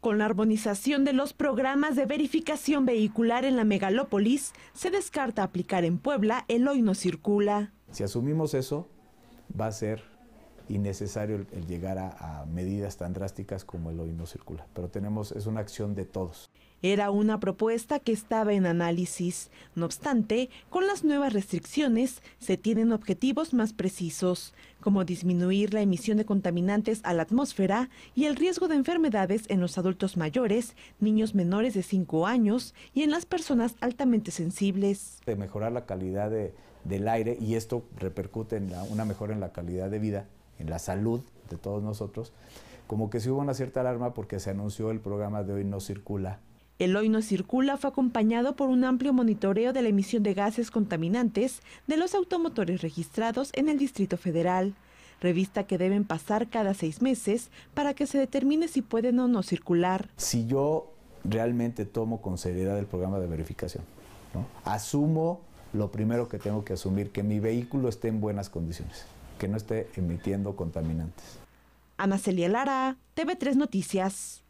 Con la armonización de los programas de verificación vehicular en la megalópolis, se descarta aplicar en Puebla el hoy no circula. Si asumimos eso, va a ser innecesario el, llegar a, medidas tan drásticas como el hoy circular, Pero tenemos, es una acción de todos. Era una propuesta que estaba en análisis. No obstante, con las nuevas restricciones se tienen objetivos más precisos, como disminuir la emisión de contaminantes a la atmósfera y el riesgo de enfermedades en los adultos mayores, niños menores de 5 años y en las personas altamente sensibles. De mejorar la calidad del aire y esto repercute en una mejora en la calidad de vida en la salud de todos nosotros, como que sí hubo una cierta alarma porque se anunció el programa de Hoy No Circula. El Hoy No Circula fue acompañado por un amplio monitoreo de la emisión de gases contaminantes de los automotores registrados en el Distrito Federal, revista que deben pasar cada seis meses para que se determine si pueden o no circular. Si yo realmente tomo con seriedad el programa de verificación, asumo lo primero que tengo que asumir, que mi vehículo esté en buenas condiciones que no esté emitiendo contaminantes. Ana Celia Lara, TV3 Noticias.